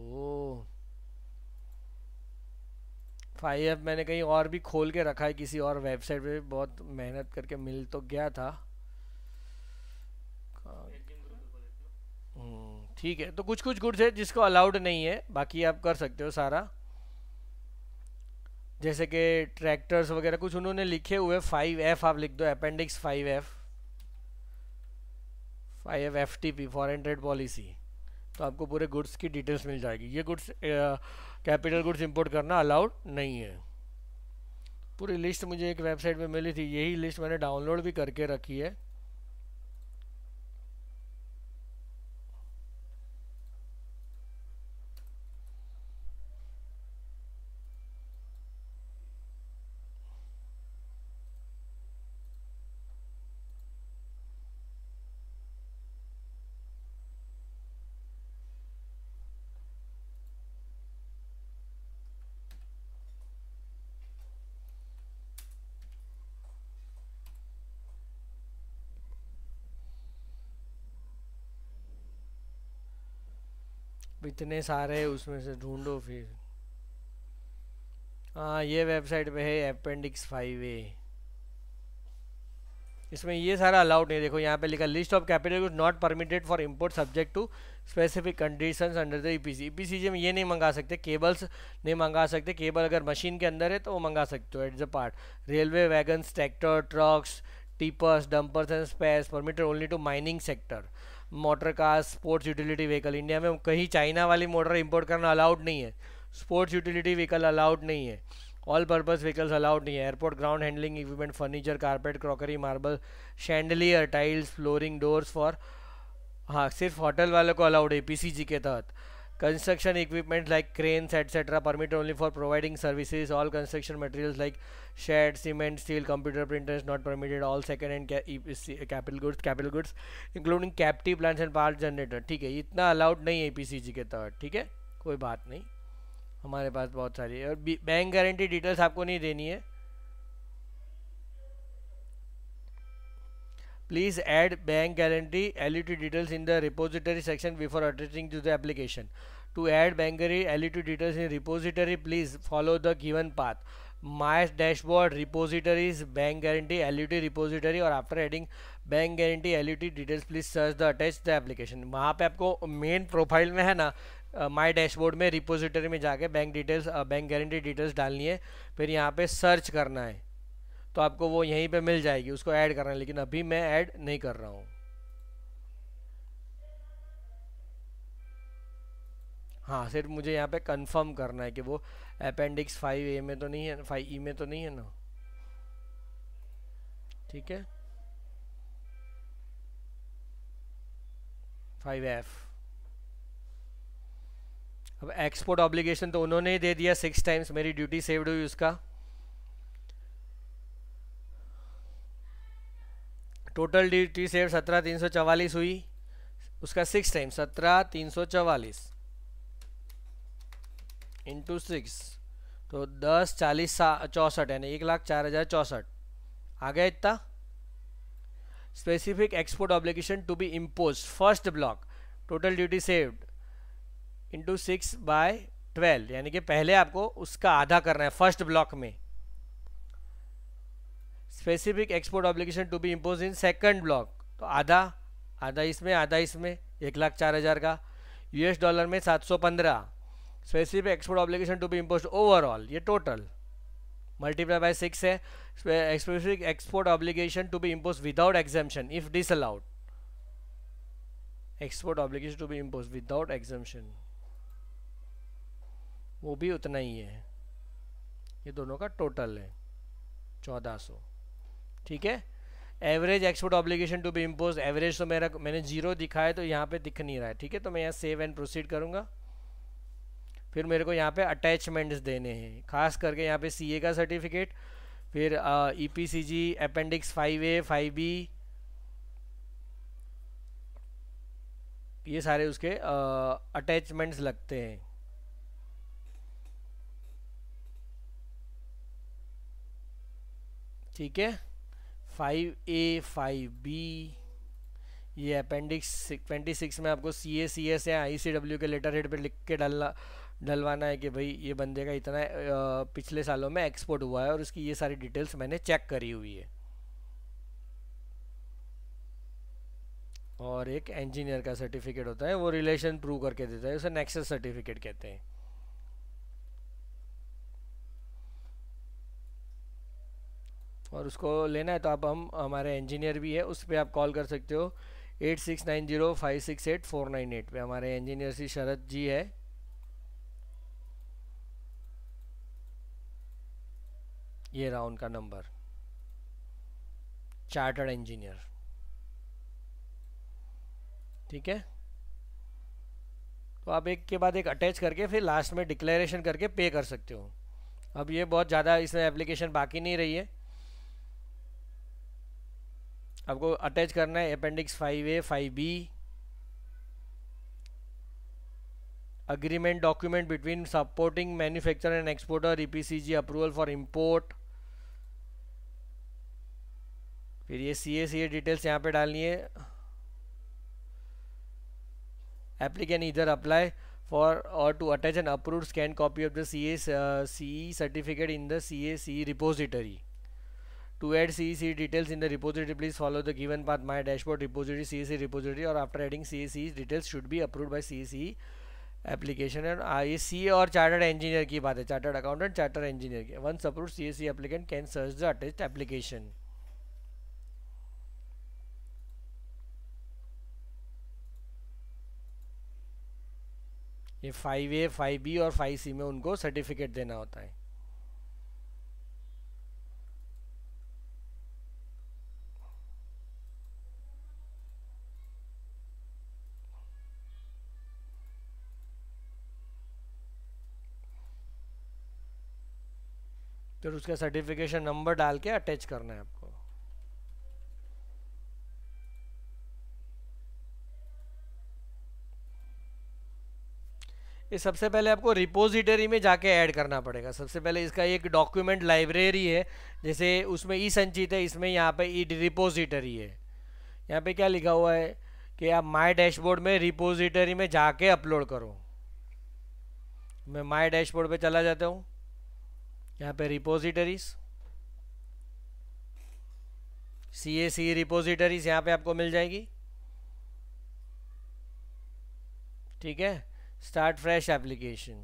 फाइव एफ मैंने कहीं और भी खोल के रखा है किसी और वेबसाइट पे बहुत मेहनत करके मिल तो गया था हम्म, ठीक है तो कुछ कुछ गुड्स है जिसको अलाउड नहीं है बाकी आप कर सकते हो सारा जैसे कि ट्रैक्टर्स वगैरह कुछ उन्होंने लिखे हुए फाइव एफ आप लिख दो appendix five F five F T P foreign trade policy तो आपको पूरे गुड्स की डिटेल्स मिल जाएगी ये गुड्स कैपिटल गुड्स इंपोर्ट करना अलाउड नहीं है पूरी लिस्ट मुझे एक वेबसाइट पे मिली थी यही लिस्ट मैंने डाउनलोड भी करके रखी है इतने सारे उसमें से ढूंढो फिर हाँ ये वेबसाइट पे है अपेंडिक्स फाइव ए इसमें ये सारा अलाउड नहीं देखो यहाँ पे लिखा list of capital goods not permitted for import subject to specific conditions under the EPC EPCG में ये नहीं मंगा सकते केबल्स नहीं मंगा सकते केबल अगर मशीन के अंदर है तो वो मंगा सकते हो at the part railway wagons tractor trucks tippers dumpers and space permitted only to mining sector motor का स्पोर्ट्स यूटिलिटी व्हीकल इंडिया में कहीं चाइना वाली मोटर इंपोर्ट करना अलाउड नहीं है स्पोर्ट्स यूटिलिटी व्हीकल अलाउड नहीं है ऑल पर्पज़ व्हीकल्स अलाउड नहीं है airport ground handling equipment furniture carpet crockery marble chandelier tiles flooring doors for हाँ सिर्फ होटल वालों को अलाउड है पी के तहत construction equipment like cranes etc permitted only for providing services all construction materials like shed cement steel computer printers not permitted all second hand ca capital goods capital goods including captive plants and power generator theek hai itna allowed nahi है PCG के तहत ठीक है कोई बात नहीं हमारे पास बहुत सारी है और बैंक गारंटी डिटेल्स आपको नहीं देनी है Please add bank guarantee LET details in the repository section before attaching to the application. To add bank guarantee LET details in repository, please follow the given path. My dashboard repositories bank guarantee LET repository और after adding bank guarantee L details please search the attach the application वहाँ पे आपको main profile में है ना my uh, dashboard में repository में जाके bank details bank guarantee details डालनी है फिर यहाँ पे सर्च करना है तो आपको वो यहीं पे मिल जाएगी उसको ऐड करना है लेकिन अभी मैं ऐड नहीं कर रहा हूँ हाँ सिर्फ मुझे यहाँ पे कंफर्म करना है कि वो अपेंडिक्स फाइव ए में तो नहीं है फाइव ई e में तो नहीं है ना ठीक है फाइव एफ अब एक्सपोर्ट ऑब्लिगेशन तो उन्होंने ही दे दिया सिक्स टाइम्स मेरी ड्यूटी सेव्ड हुई उसका टोटल ड्यूटी सेव सत्रह तीन सौ चवालीस हुई उसका सिक्स टाइम सत्रह तीन सौ चवालीस इंटू सिक्स तो दस चालीस चौंसठ यानी एक लाख चार हज़ार चौंसठ आ गया इतना specific export obligation to be impose first block total duty saved into six by twelve यानी कि पहले आपको उसका आधा करना है फर्स्ट ब्लॉक में specific export obligation to be impose in second block तो आधा आधा इसमें आधा इसमें एक लाख चार हज़ार का यूएस डॉलर में सात सौ पंद्रह specific export obligation to be impose overall ये टोटल मल्टीप्लाई बाय सिक्स है specific export obligation to be impose without exemption if this allowed export obligation to be impose without exemption वो भी उतना ही है ये दोनों का टोटल है चौदह सौ ठीक है average export obligation to be impose average तो मेरा मैंने जीरो दिखा है तो यहाँ पे दिख नहीं रहा है ठीक है तो मैं यहाँ सेव एंड प्रोसीड करूँगा फिर मेरे को यहाँ पे अटैचमेंट्स देने हैं खास करके यहाँ पे सीए का सर्टिफिकेट फिर E P C G appendix five A five B ये सारे उसके अटैचमेंट्स लगते हैं ठीक है फाइव ए फाइव बी ये अपेंडिक्स ट्वेंटी सिक्स में आपको सी ए सी एस या आई सी डब्ल्यू के लेटर हेड पर लिख के डालना डलवाना है कि भाई ये बंदे का इतना पिछले सालों में एक्सपोर्ट हुआ है और उसकी ये सारी डिटेल्स मैंने चेक करी हुई है और एक इंजीनियर का सर्टिफिकेट होता है वो रिलेशन प्रूव करके देता है उसे नेक्सस सर्टिफिकेट कहते हैं और उसको लेना है तो आप हम हमारे इंजीनियर भी है उस पर आप कॉल कर सकते हो eight six nine zero five six eight four nine eight पे हमारे इंजीनियर श्री शरद जी है ये रहा उनका नंबर चार्टर्ड इंजीनियर ठीक है तो आप एक के बाद एक अटैच करके फिर लास्ट में डिक्लेरेशन करके पे कर सकते हो अब ये बहुत ज़्यादा इसमें एप्लीकेशन बाकी नहीं रही है आपको अटैच करना है appendix five A five B agreement document between supporting manufacturer and exporter EPCG approval for import फिर ये सी ए सी ए डिटेल्स यहाँ पे डालनी है एप्लीकेंट इधर अप्लाई फॉर और to attach and approve scan copy of the C A C certificate in the C A C repository To add CEC details in the repository, please follow the given path my dashboard repository CEC repository or after adding CEC details should be approved by CEC application and ये सी और chartered engineer की बात है chartered accountant chartered engineer की once approve C A C applicant can search the attach application ये five A five B और five C में उनको सर्टिफिकेट देना होता है फिर उसका सर्टिफिकेशन नंबर डाल के अटैच करना है आपको ये सबसे पहले आपको रिपोजिटरी में जाके ऐड करना पड़ेगा सबसे पहले इसका एक डॉक्यूमेंट लाइब्रेरी है जैसे उसमें ई संचित है इसमें यहाँ पे ई e रिपोजिटरी है यहाँ पे क्या लिखा हुआ है कि आप माय डैशबोर्ड में रिपोजिटरी में जाके अपलोड करो मैं माय डैशबोर्ड पे चला जाता हूँ यहाँ पे repositories C A C repositories यहाँ पे आपको मिल जाएगी ठीक है start fresh application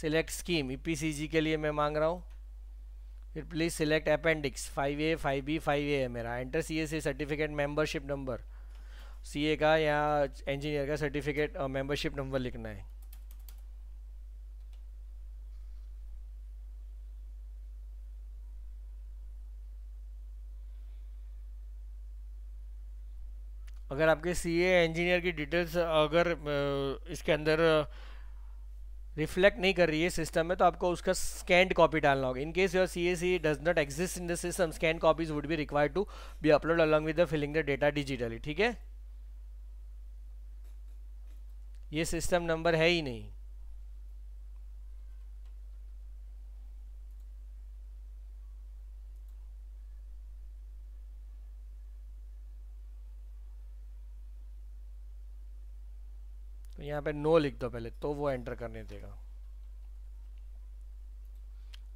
select scheme E के लिए मैं मांग रहा हूँ फिर please select appendix five A five B five A है मेरा enter C A C certificate membership number C A का या इंजीनियर का सर्टिफिकेट मेम्बरशिप मेंबरशिप नंबर लिखना है अगर आपके सीए इंजीनियर की डिटेल्स अगर इसके अंदर रिफ्लेक्ट नहीं कर रही है सिस्टम में तो आपको उसका स्कैंड कॉपी डालना होगा in case your C A C does not exist in the system scan copies would be required to be upload along with the filling the data digitally ठीक है ये सिस्टम नंबर है ही नहीं तो यहाँ पे नो लिख दो पहले तो वो एंटर करने देगा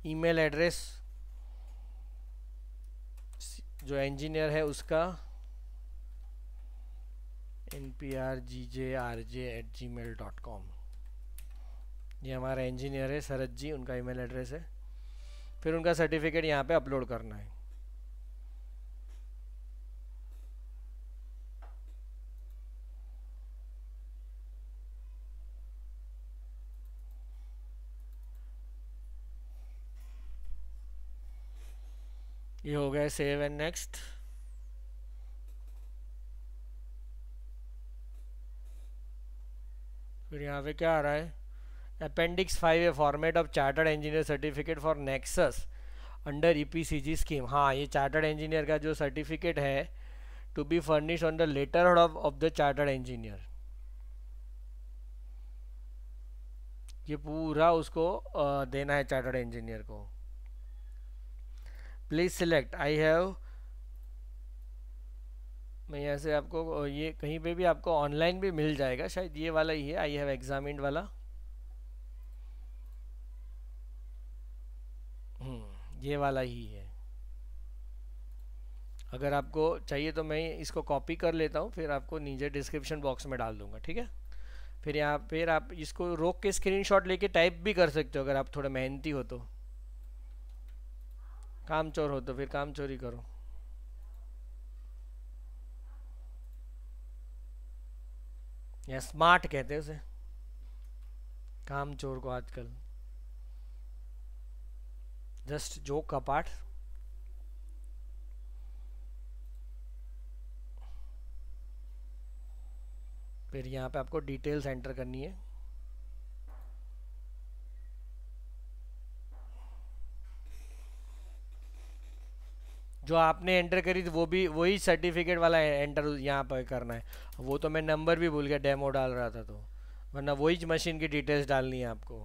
ईमेल एड्रेस जो इंजीनियर है उसका N P R G J R J at Gmail dot com ये हमारा इंजीनियर है सरद जी उनका ईमेल एड्रेस है फिर उनका सर्टिफिकेट यहाँ पे अपलोड करना है ये हो गया सेव एंड नेक्स्ट फिर यहाँ पे क्या आ रहा है appendix five A format of chartered engineer certificate for nexus under EPCG scheme हाँ ये चार्टर्ड इंजीनियर का जो सर्टिफिकेट है to be furnish on the letter of of the chartered engineer ये पूरा उसको देना है चार्टर्ड इंजीनियर को please select I have मैं यहाँ से आपको ये कहीं पे भी आपको ऑनलाइन भी मिल जाएगा शायद ये वाला ही है आई हैव एग्जाम वाला हम्म, ये वाला ही है अगर आपको चाहिए तो मैं इसको कॉपी कर लेता हूँ फिर आपको नीचे डिस्क्रिप्शन बॉक्स में डाल दूंगा ठीक है फिर यहाँ फिर आप इसको रोक के स्क्रीनशॉट लेके टाइप भी कर सकते हो अगर आप थोड़ा मेहनती हो तो काम चोर हो तो फिर काम चोरी करो या स्मार्ट कहते हैं उसे काम चोर को आजकल जस्ट जोक का पार्ट फिर यहाँ पे आपको डिटेल्स एंटर करनी है जो आपने एंटर करी थी वो भी वही सर्टिफिकेट वाला एंटर यहाँ पर करना है वो तो मैं नंबर भी भूल गया डेमो डाल रहा था तो वरना वही मशीन की डिटेल्स डालनी है आपको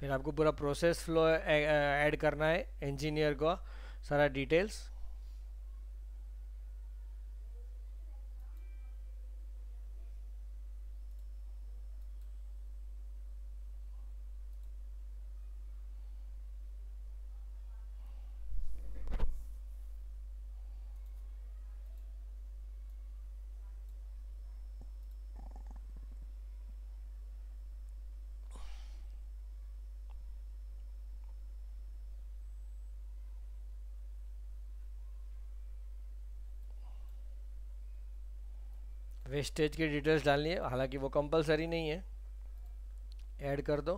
फिर आपको पूरा प्रोसेस फ्लो ऐड करना है इंजीनियर का सारा डिटेल्स वेस्टेज की डिटेल्स डालनी है हालांकि वो कंपलसरी नहीं है ऐड कर दो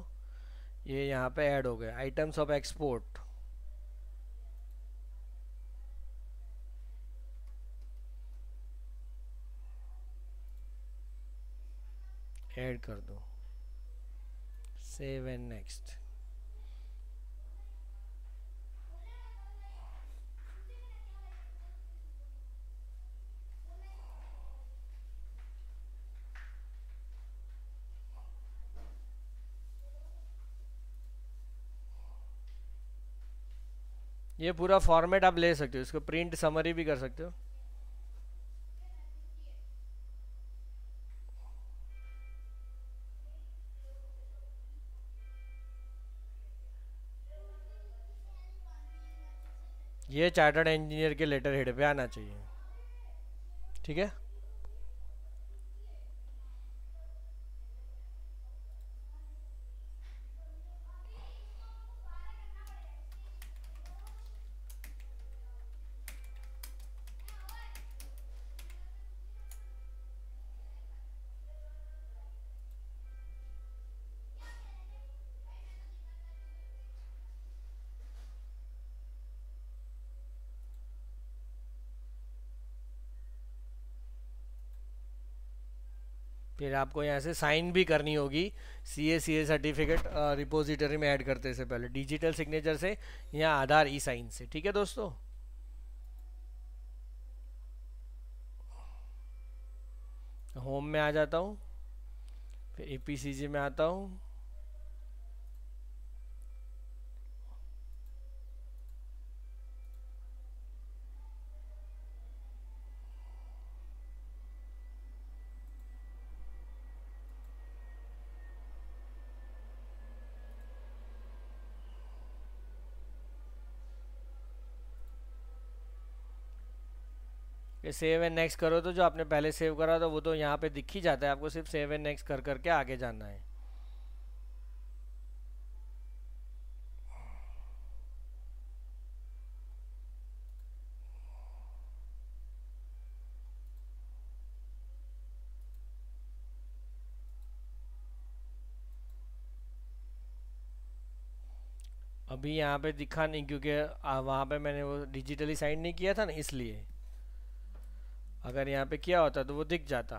ये यहाँ पे ऐड हो गया आइटम्स ऑफ एक्सपोर्ट ऐड कर दो सेव एंड नेक्स्ट ये पूरा फॉर्मेट आप ले सकते हो इसको प्रिंट समरी भी कर सकते हो ये चार्टर्ड इंजीनियर के लेटर हेड पे आना चाहिए ठीक है फिर आपको यहाँ से साइन भी करनी होगी C A C A certificate repository में ऐड करते से पहले डिजिटल सिग्नेचर से या आधार ई साइन से ठीक है दोस्तों होम में आ जाता हूँ फिर ए में आता हूँ सेव एंड नेक्स्ट करो तो जो आपने पहले सेव करा था वो तो यहाँ पे दिख ही जाता है आपको सिर्फ सेव एंड नेक्स्ट कर करके आगे जाना है अभी यहाँ पे दिखा नहीं क्योंकि वहाँ पे मैंने वो डिजिटली साइन नहीं किया था ना इसलिए अगर यहाँ पे किया होता तो वो दिख जाता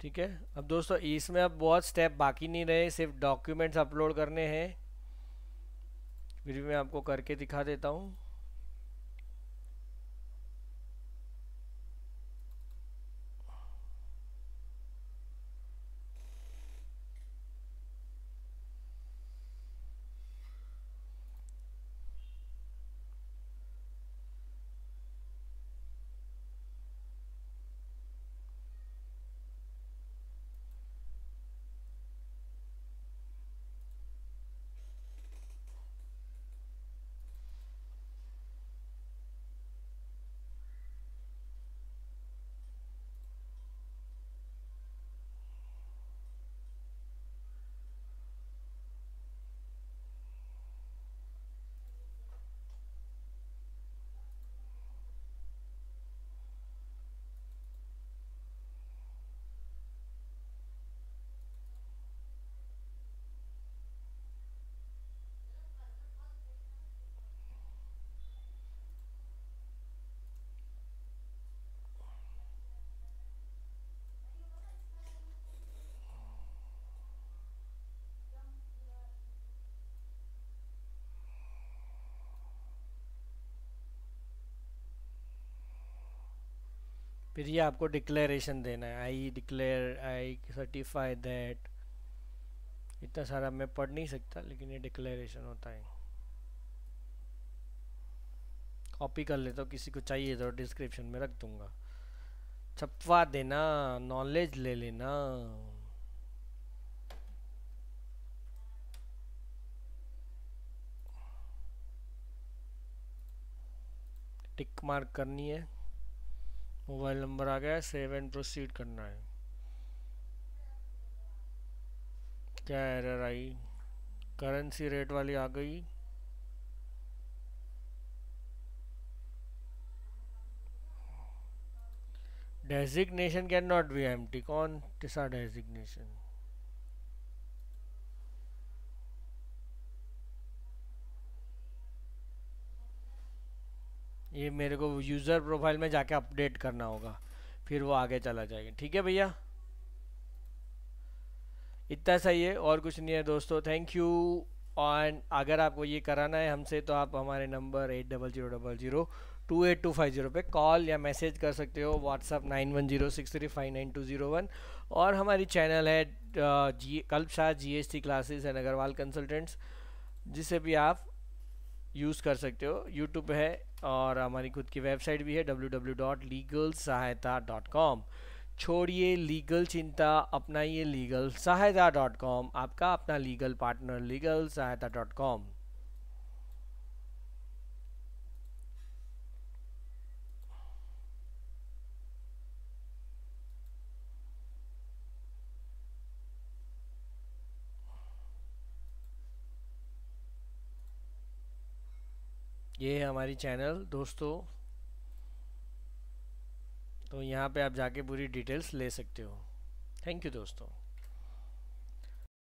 ठीक है अब दोस्तों इसमें अब बहुत स्टेप बाकी नहीं रहे सिर्फ डॉक्यूमेंट्स अपलोड करने हैं फिर भी मैं आपको करके दिखा देता हूँ फिर ये आपको डिक्लेरेशन देना है I declare I certify that इतना सारा मैं पढ़ नहीं सकता लेकिन ये डिक्लेरेशन होता है कॉपी कर लेता हूँ किसी को चाहिए तो डिस्क्रिप्शन में रख दूंगा छपवा देना नॉलेज ले लेना टिक मार्क करनी है मोबाइल नंबर आ गया है सेव एंड प्रोसीड करना है क्या एरर आई करेंसी रेट वाली आ गई designation can not be empty कौन किसा डेजिग्नेशन ये मेरे को यूज़र प्रोफाइल में जाके अपडेट करना होगा फिर वो आगे चला जाएगा ठीक है भैया इतना सही है और कुछ नहीं है दोस्तों थैंक यू और अगर आपको ये कराना है हमसे तो आप हमारे number eight double zero double zero two eight two five zero पर कॉल या मैसेज कर सकते हो WhatsApp nine one zero six three five nine two zero one और हमारी चैनल है जी Kalp Shah G S T classes and Agrawal consultants जिसे भी आप यूज़ कर सकते हो यूट्यूब है और हमारी खुद की वेबसाइट भी है कॉम छोड़िए लीगल चिंता अपनाइए लीगल सहायता डॉट कॉम आपका अपना legal partner legal Sahayata dot com ये है हमारी चैनल दोस्तों तो यहाँ पे आप जाके पूरी डिटेल्स ले सकते हो थैंक यू दोस्तों